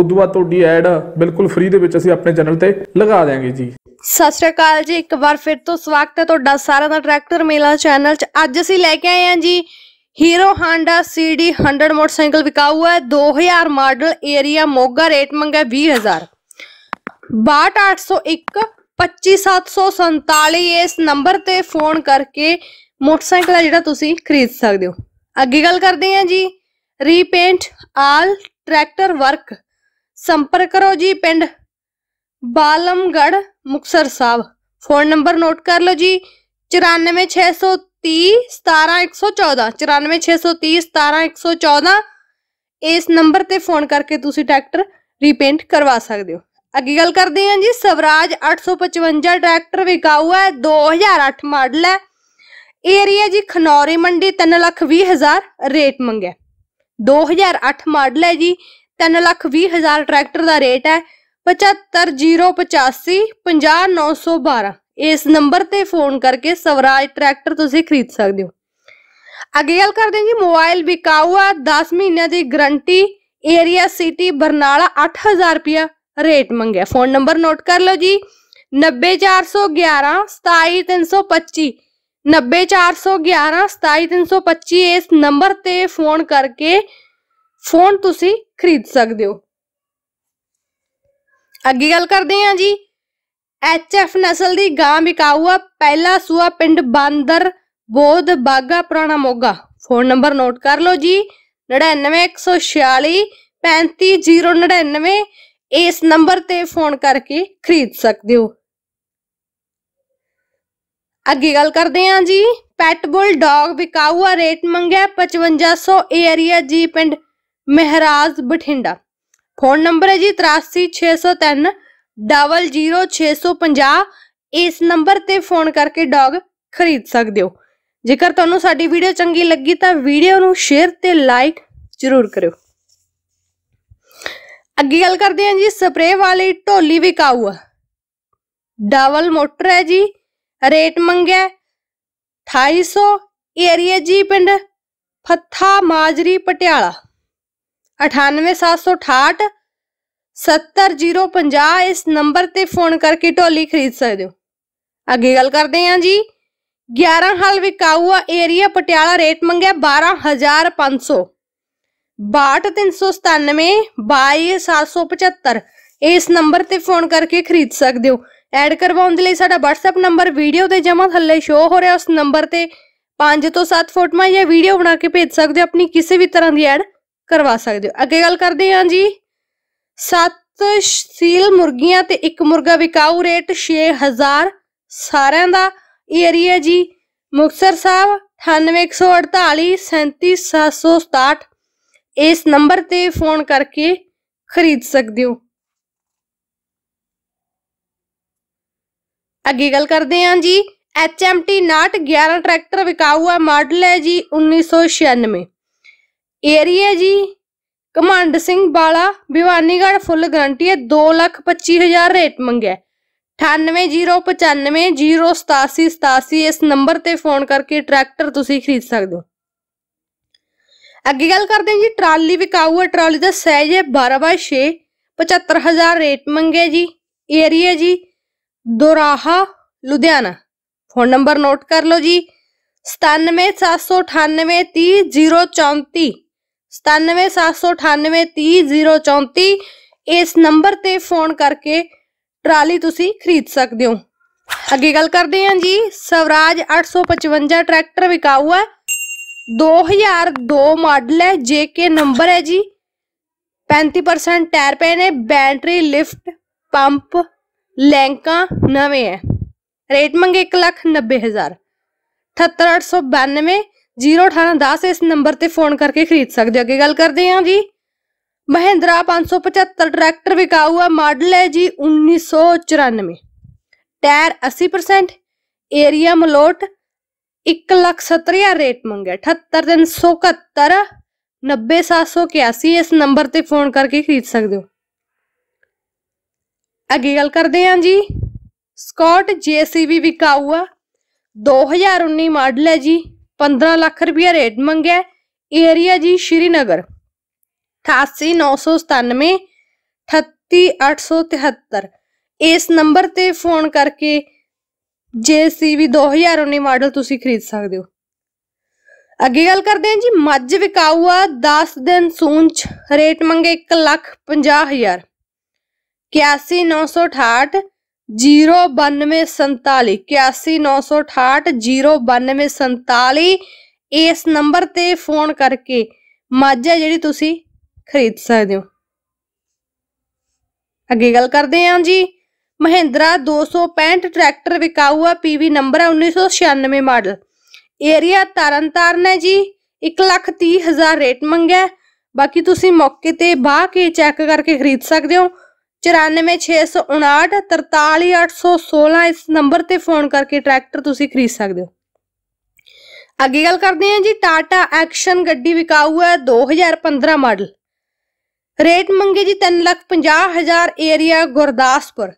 ਉਦੋਂ ਬਾਅਦ ਤੁਹਾਡੀ ਐਡ ਬਿਲਕੁਲ ਫ੍ਰੀ ਦੇ ਵਿੱਚ ਅਸੀਂ ਆਪਣੇ ਚੈਨਲ ਤੇ ਲਗਾ ਦੇਵਾਂਗੇ ਜੀ ਸਤਿ ਸ਼੍ਰੀ ਅਕਾਲ ਜੀ ਇੱਕ ਵਾਰ ਫਿਰ ਤੋਂ ਸਵਾਗਤ ਹੈ ਤੁਹਾਡਾ ਸਾਰਿਆਂ ਦਾ ਟਰੈਕਟਰ ਮੇਲਾ ਚੈਨਲ 'ਚ ਅੱਜ ਅਸੀਂ ਲੈ ਕੇ ਆਏ ਹਾਂ ਜੀ ਹੀਰੋ ਹਾਂਡਾ ਸੀਡੀ 100 ਮੋਟਰਸਾਈਕਲ ਵਿਕਾਊ ਹੈ 2000 ਮਾਡਲ ਏਰੀਆ ਮੋਗਾ ਰੇਟ ਮੰਗਾ 20000 62801 25747 ਇਸ ਨੰਬਰ ਤੇ ਫੋਨ ਕਰਕੇ ਮੋਟਰਸਾਈਕਲ ਜਿਹੜਾ ਤੁਸੀਂ ਖਰੀਦ ਸਕਦੇ ਹੋ ਅੱਗੇ ਗੱਲ ਕਰਦੇ ਹਾਂ ਜੀ ਰੀਪੇਂਟ ਆਲ ਟਰੈਕਟਰ ਵਰਕ ਸੰਪਰਕ ਕਰੋ ਜੀ ਪਿੰਡ Balamgarh Muktsar Sahib phone number note ਕਰ ਲਓ ਜੀ 9463171114 ਇਸ ਨੰਬਰ ਤੇ ਫੋਨ ਕਰਕੇ ਤੁਸੀਂ ਟਰੈਕਟਰ ਰੀਪੇਂਟ ਕਰਵਾ ਸਕਦੇ ਹੋ ਅੱਗੇ ਗੱਲ ਕਰਦੇ ਹਾਂ ਜੀ ਸਵਰਾਜ 855 ਟਰੈਕਟਰ ਵਿਕਾਊ ਹੈ 2008 ਮਾਡਲ ਹੈ ਏਰੀਆ ਜੀ ਖਨੌਰੀ ਮੰਡੀ 320000 ਰੇਟ ਮੰਗਿਆ 2008 ਮਾਡਲ ਹੈ ਜੀ 3 ਲੱਖ 20000 ਟਰੈਕਟਰ ਦਾ ਰੇਟ ਹੈ 7508850912 ਇਸ ਨੰਬਰ ਤੇ ਫੋਨ ਕਰਕੇ ਸਵਰਾਜ ਟਰੈਕਟਰ ਤੁਸੀਂ ਖਰੀਦ ਸਕਦੇ ਹੋ ਅੱਗੇ ਗੱਲ ਕਰਦੇ ਹਾਂ ਜੀ ਮੋਬਾਈਲ ਵਿਕਾਊ ਆ 10 ਮਹੀਨਿਆਂ ਦੀ ਗਾਰੰਟੀ ਏਰੀਆ ਸਿਟੀ ਬਰਨਾਲਾ 8000 ਰੁਪਿਆ ਰੇਟ ਮੰਗਿਆ ਫੋਨ ਨੰਬਰ ਨੋਟ ਕਰ ਲਓ ਜੀ 90411 27325 90411 27325 ਇਸ ਨੰਬਰ ਤੇ ਫੋਨ ਕਰਕੇ ਫੋਨ ਤੁਸੀਂ ਖਰੀਦ ਸਕਦੇ ਹੋ ਅੱਗੇ ਗੱਲ ਕਰਦੇ ਹਾਂ ਜੀ ਐਚਐਫ ਨਸਲ ਦੀ ਗਾਂ ਵਿਕਾਊ ਆ ਪਹਿਲਾ ਸੂਆ ਪਿੰਡ ਬਾਂਦਰ ਬੋਧ ਬਾਗਾ ਪੁਰਾਣਾ ਮੋਗਾ ਫੋਨ ਨੰਬਰ ਨੋਟ ਕਰ ਲਓ ਜੀ 99146 35099 ਇਸ ਨੰਬਰ ਤੇ ਫੋਨ ਕਰਕੇ ਖਰੀਦ ਸਕਦੇ ਹੋ ਅੱਗੇ ਗੱਲ ਕਰਦੇ ਹਾਂ ਜੀ ਪੈਟਬੁਲ ਡੌਗ ਵਿਕਾਊ ਆ ਰੇਟ ਮੰਗਿਆ 5500 ਏਰੀਆ ਜੀ ਪਿੰਡ ਮਹਿਰਾਜ ਬਠਿੰਡਾ ਫੋਨ ਨੰਬਰ ਹੈ ਜੀ 83603 00650 ਇਸ ਨੰਬਰ ਤੇ ਫੋਨ ਕਰਕੇ ਡੌਗ ਖਰੀਦ ਸਕਦੇ ਹੋ ਜੇਕਰ ਤੁਹਾਨੂੰ ਸਾਡੀ ਵੀਡੀਓ ਚੰਗੀ ਲੱਗੀ ਤਾਂ ਵੀਡੀਓ ਨੂੰ ਸ਼ੇਅਰ ਤੇ ਲਾਈਕ ਜ਼ਰੂਰ ਕਰਿਓ ਅੱਗੇ ਗੱਲ ਕਰਦੇ ਹਾਂ ਜੀ ਸਪਰੇਅ ਵਾਲੀ ਢੋਲੀ ਵਿਕਾਊ ਡਬਲ ਮੋਟਰ ਹੈ ਜੀ ਰੇਟ ਮੰਗਿਆ 2800 ਏਰੀਆ ਜੀ ਪਿੰਡ ਫੱਥਾ ਮਾਜਰੀ ਪਟਿਆਲਾ 98768 70050 ਇਸ ਨੰਬਰ ਤੇ ਫੋਨ ਕਰਕੇ ਢੋਲੀ ਖਰੀਦ ਸਕਦੇ ਹੋ ਅੱਗੇ ਗੱਲ ਕਰਦੇ ਹਾਂ ਜੀ 11 ਹਲ ਵਿਕਾਊਆ ਏਰੀਆ ਪਟਿਆਲਾ ਰੇਟ ਮੰਗਿਆ 12500 62397 22775 ਇਸ ਨੰਬਰ ਤੇ ਫੋਨ ਕਰਕੇ ਖਰੀਦ ਸਕਦੇ ਹੋ ਐਡ ਕਰਵਾਉਣ ਦੇ ਲਈ ਸਾਡਾ WhatsApp ਨੰਬਰ ਵੀਡੀਓ ਦੇ ਜਮਾ ਥੱਲੇ ਸ਼ੋ ਹੋ ਰਿਹਾ ਉਸ ਨੰਬਰ ਤੇ 5 ਤੋਂ 7 ਫੋਟੋਆਂ ਜਾਂ ਵੀਡੀਓ ਬਣਾ ਕੇ ਭੇਜ ਸਕਦੇ ਹੋ ਆਪਣੀ ਕਿਸੇ ਵੀ ਤਰ੍ਹਾਂ ਦੀ ਐਡ ਕਰਵਾ ਸਕਦੇ ਹੋ ਅੱਗੇ ਗੱਲ ਕਰਦੇ ਹਾਂ ਜੀ ਸੱਤ ਸੀਲ ਮੁਰਗੀਆਂ ਤੇ ਇੱਕ ਮੁਰਗਾ ਵਿਕਾਊ ਰੇਟ 6000 ਸਾਰਿਆਂ ਦਾ ਏਰੀਆ ਜੀ ਮੁਕਸਰ ਸਾਹਿਬ 9814837767 ਇਸ ਨੰਬਰ ਤੇ ਫੋਨ ਕਰਕੇ ਖਰੀਦ ਸਕਦੇ ਹੋ ਅੱਗੇ ਗੱਲ ਕਰਦੇ ਹਾਂ ਜੀ HMT 911 ਟਰੈਕਟਰ ਵਿਕਾਊ ਹੈ ਮਾਡਲ ਹੈ ਜੀ 1996 ਏਰੀਆ ਜੀ ਕਮਾਂਡ ਸਿੰਘ ਬਾਲਾ ਭਿਵਾਨੀਗੜ ਫੁੱਲ ਗਰੰਟੀ ਹੈ 225000 ਰੇਟ ਮੰਗਿਆ 9809508787 ਇਸ ਨੰਬਰ ਤੇ ਫੋਨ ਕਰਕੇ ਟਰੈਕਟਰ ਤੁਸੀਂ ਖਰੀਦ ਸਕਦੇ ਹੋ ਅੱਗੇ ਗੱਲ ਕਰਦੇ ਹਾਂ ਜੀ ਟਰਾਲੀ ਵਿਕਾਊ ਹੈ ਟਰਾਲੀ ਦਾ ਸਾਈਜ਼ ਹੈ 12 ਬਾਈ 6 75000 ਰੇਟ ਮੰਗਿਆ ਜੀ ਏਰੀਆ ਜੀ Doraha Ludhiana phone number note ਕਰ ਲਓ ਜੀ 9779830034 9778930034 ਇਸ ਨੰਬਰ ਤੇ ਫੋਨ ਕਰਕੇ ਟਰਾਲੀ ਤੁਸੀਂ ਖਰੀਦ ਸਕਦੇ ਹੋ ਅੱਗੇ ਗੱਲ ਕਰਦੇ ਹਾਂ ਜੀ ਸਵਰਾਜ 855 ਟਰੈਕਟਰ ਵਿਕਾਊ ਹੈ 2002 ਮਾਡਲ ਹੈ ਜੇਕੇ ਨੰਬਰ ਹੈ ਜੀ 35% ਟਾਇਰ ਪਏ ਨੇ ਬੈਟਰੀ ਲਿਫਟ ਪੰਪ ਲੈਂਕਾ ਨਵੇਂ ਹੈ ਰੇਟ ਮੰਗੇ 1,90,000 78892 01810 ਇਸ ਨੰਬਰ ਤੇ ਫੋਨ ਕਰਕੇ ਖਰੀਦ ਸਕਦੇ ਅੱਗੇ ਗੱਲ ਕਰਦੇ ਹਾਂ ਜੀ ਮਹਿੰਦਰਾ 575 ਟਰੈਕਟਰ ਵਿਕਾਊ ਆ ਮਾਡਲ ਹੈ ਜੀ 1994 ਟਾਇਰ 80% ਏਰੀਆ ਮਲੋਟ 170000 ਰੇਟ ਮੰਗਿਆ 78371 90781 ਇਸ ਨੰਬਰ ਤੇ ਫੋਨ ਕਰਕੇ ਖਰੀਦ ਸਕਦੇ ਹੋ ਅੱਗੇ ਗੱਲ ਕਰਦੇ ਹਾਂ ਜੀ ਸਕਾਟ ਜੀਸੀਵੀ ਵਿਕਾਊ ਆ 2019 ਮਾਡਲ ਹੈ ਜੀ 15 ਲੱਖ ਰੁਪਇਆ ਰੇਟ ਮੰਗਿਆ ਏਰੀਆ ਜੀ ਸ਼੍ਰੀਨਗਰ 88997 38873 ਇਸ ਨੰਬਰ ਤੇ ਫੋਨ ਕਰਕੇ ਜੇਸੀਵੀ 2019 ਮਾਡਲ ਤੁਸੀਂ ਖਰੀਦ ਸਕਦੇ ਹੋ ਅੱਗੇ ਗੱਲ ਕਰਦੇ ਹਾਂ ਜੀ ਮੱਝ ਵਿਕਾਊ ਆ 10 ਦਿਨ ਸੂੰਚ ਰੇਟ ਮੰਗੇ 1 ਲੱਖ 50 ਹਜ਼ਾਰ 81968 0947 ਇਸ ਨੰਬਰ ਤੇ ਫੋਨ ਕਰਕੇ ਮਾਝਾ ਜਿਹੜੀ ਤੁਸੀਂ ਖਰੀਦ ਸਕਦੇ ਹੋ ਅੱਗੇ ਗੱਲ ਕਰਦੇ ਹਾਂ ਜੀ ਮਹਿੰਦਰਾ 265 ਟਰੈਕਟਰ ਵਿਕਾਊ ਆ ਪੀਵੀ ਨੰਬਰ ਹੈ 1996 ਮਾਡਲ ਏਰੀਆ ਤਰਨਤਾਰਨ ਹੈ ਜੀ 130000 ਰੇਟ ਮੰਗਿਆ ਬਾਕੀ ਤੁਸੀਂ ਮੌਕੇ ਤੇ ਬਾਹ ਕੇ ਚੈੱਕ ਕਰਕੇ ਖਰੀਦ ਸਕਦੇ ਹੋ 9469543816 ਇਸ ਨੰਬਰ ਤੇ ਫੋਨ ਕਰਕੇ ਟਰੈਕਟਰ ਤੁਸੀਂ ਖਰੀਦ ਸਕਦੇ ਹੋ ਅੱਗੇ ਗੱਲ ਕਰਦੇ ਹਾਂ ਜੀ ਟਾਟਾ ਐਕਸ਼ਨ ਗੱਡੀ ਵਿਕਾਊ ਹੈ 2015 ਮਾਡਲ ਰੇਟ ਮੰਗੇ ਜੀ 350000 ਏਰੀਆ ਗੁਰਦਾਸਪੁਰ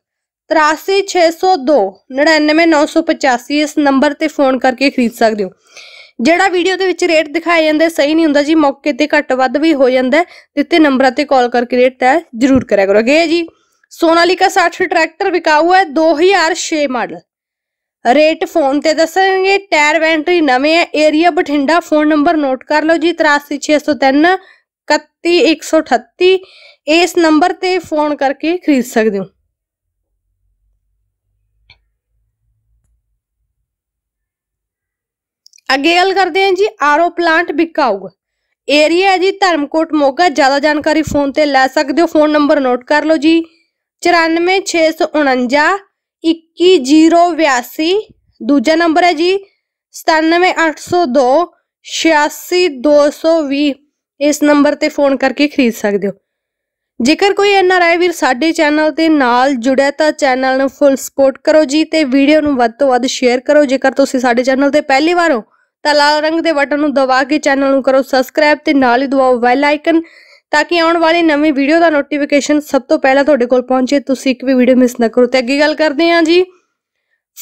83602 99985 ਇਸ ਨੰਬਰ ਤੇ ਫੋਨ ਕਰਕੇ ਖਰੀਦ ਸਕਦੇ ਹੋ ਜਿਹੜਾ ਵੀਡੀਓ ਦੇ ਵਿੱਚ ਰੇਟ ਦਿਖਾਇਆ ਜਾਂਦਾ ਸਹੀ ਨਹੀਂ ਹੁੰਦਾ ਜੀ ਮੌਕੇ ਤੇ ਘੱਟ ਵੱਧ ਵੀ ਹੋ ਜਾਂਦਾ ਦਿੱਤੇ ਨੰਬਰਾਂ ਤੇ ਕਾਲ ਕਰਕੇ ਰੇਟ ਤੈਅ ਜ਼ਰੂਰ ਕਰਿਆ ਕਰੋ ਅਗੇ ਜੀ ਸੋਨਾਲੀਕਾ 60 ਟਰੈਕਟਰ ਵਿਕਾਊ ਹੈ 2006 ਮਾਡਲ ਰੇਟ ਫੋਨ ਤੇ ਦੱਸਾਂਗੇ ਟਾਇਰ ਵੈਂਟਰੀ ਨਵੇਂ ਹੈ area Bathinda phone number note ਕਰ ਲਓ ਜੀ 83603 31138 ਇਸ ਨੰਬਰ ਤੇ ਫੋਨ ਕਰਕੇ ਖਰੀਦ ਸਕਦੇ ਹੋ ਅੱਗੇ ਗੱਲ ਕਰਦੇ ਹਾਂ ਜੀ ਆਰਓ ਪਲਾਂਟ ਬਿਕਾਊਗਾ ਏਰੀਆ ਹੈ ਜੀ ਧਰਮਕੋਟ ਮੋਗਾ ਜ਼ਿਆਦਾ ਜਾਣਕਾਰੀ ਫੋਨ ਤੇ ਲੈ ਸਕਦੇ ਹੋ ਫੋਨ ਨੰਬਰ ਨੋਟ ਕਰ ਲਓ ਜੀ 94649 ਦੂਜਾ ਨੰਬਰ ਹੈ ਜੀ 97802 86220 ਇਸ ਨੰਬਰ ਤੇ ਫੋਨ ਕਰਕੇ ਖਰੀਦ ਸਕਦੇ ਹੋ ਜੇਕਰ ਕੋਈ ਆਈ ਵੀਰ ਸਾਡੇ ਚੈਨਲ ਤੇ ਨਾਲ ਜੁੜਿਆ ਤਾਂ ਚੈਨਲ ਨੂੰ ਫੁੱਲ ਸਪੋਰਟ ਕਰੋ ਜੀ ਤੇ ਵੀਡੀਓ ਨੂੰ ਵੱਧ ਤੋਂ ਵੱਧ ਸ਼ੇਅਰ ਕਰੋ ਜੇਕਰ ਤੁਸੀਂ ਸਾਡੇ ਚੈਨਲ ਤੇ ਪਹਿਲੀ ਵਾਰ ਹੋ ਤਾਂ ਲਾਲ ਰੰਗ ਦੇ ਬਟਨ ਨੂੰ ਦਬਾ ਕੇ ਚੈਨਲ ਨੂੰ ਕਰੋ ਸਬਸਕ੍ਰਾਈਬ ਤੇ ਨਾਲ ਹੀ ਦਬਾਓ ਬੈਲ ਆਈਕਨ ਤਾਂ ਕਿ ਆਉਣ ਵਾਲੀ ਨਵੀਂ ਵੀਡੀਓ ਦਾ ਨੋਟੀਫਿਕੇਸ਼ਨ ਸਭ ਤੋਂ ਪਹਿਲਾਂ ਤੁਹਾਡੇ ਕੋਲ ਪਹੁੰਚੇ ਤੁਸੀਂ ਇੱਕ ਵੀ ਵੀਡੀਓ ਮਿਸ ਨਾ ਕਰੋ ਤੇ ਅੱਗੇ ਗੱਲ ਕਰਦੇ ਹਾਂ ਜੀ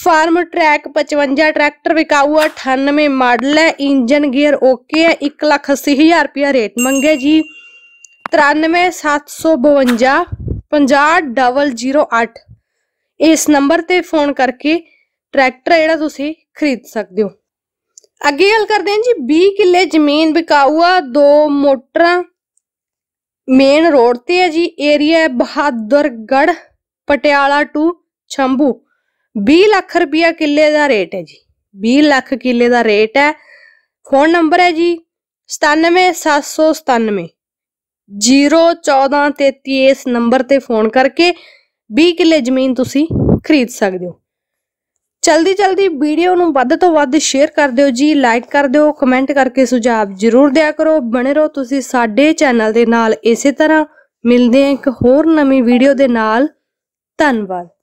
ਫਾਰਮ ਟਰੈਕ 55 ਟਰੈਕਟਰ ਵਿਕਾਊ 98 ਮਾਡਲ ਹੈ ਇੰਜਨ ਗੀਅਰ ਓਕੇ ਹੈ 180000 ਰੁਪਿਆ ਰੇਟ ਮੰਗੇ ਜੀ 93752 50008 ਇਸ ਨੰਬਰ ਤੇ ਫੋਨ ਕਰਕੇ ਟਰੈਕਟਰ ਜਿਹੜਾ ਤੁਸੀਂ ਖਰੀਦ ਸਕਦੇ ਹੋ ਅੱਗੇ ਗੱਲ ਕਰਦੇ ਹਾਂ ਜੀ 20 ਕਿੱਲੇ ਜ਼ਮੀਨ ਵਿਕਾਊ ਆ ਦੋ ਮੋਟਰਾਂ ਮੇਨ ਰੋਡ ਤੇ ਹੈ ਜੀ ਏਰੀਆ ਹੈ ਬਹਾਦਰਗੜ ਪਟਿਆਲਾ ਟੂ ਛੰਭੂ 20 ਲੱਖ ਰੁਪਿਆ ਕਿੱਲੇ ਦਾ ਰੇਟ ਹੈ ਜੀ 20 ਲੱਖ ਕਿੱਲੇ ਦਾ ਰੇਟ ਹੈ ਫੋਨ ਨੰਬਰ ਹੈ ਜੀ 97797 01433 ਇਸ ਨੰਬਰ ਤੇ ਫੋਨ ਕਰਕੇ 20 ਕਿੱਲੇ ਜ਼ਮੀਨ ਤੁਸੀਂ ਖਰੀਦ ਸਕਦੇ ਹੋ ਜਲਦੀ ਜਲਦੀ ਵੀਡੀਓ ਨੂੰ ਵੱਧ ਤੋਂ ਵੱਧ ਸ਼ੇਅਰ ਕਰ ਦਿਓ ਜੀ ਲਾਈਕ ਕਰ ਦਿਓ ਕਮੈਂਟ ਕਰਕੇ ਸੁਝਾਅ ਜ਼ਰੂਰ ਦਿਆ ਕਰੋ ਬਣੇ ਰਹੋ ਤੁਸੀਂ ਸਾਡੇ ਚੈਨਲ ਦੇ ਨਾਲ ਇਸੇ ਤਰ੍ਹਾਂ ਮਿਲਦੇ ਹਾਂ ਇੱਕ ਹੋਰ ਨਵੀਂ ਵੀਡੀਓ ਦੇ ਨਾਲ ਧੰਨਵਾਦ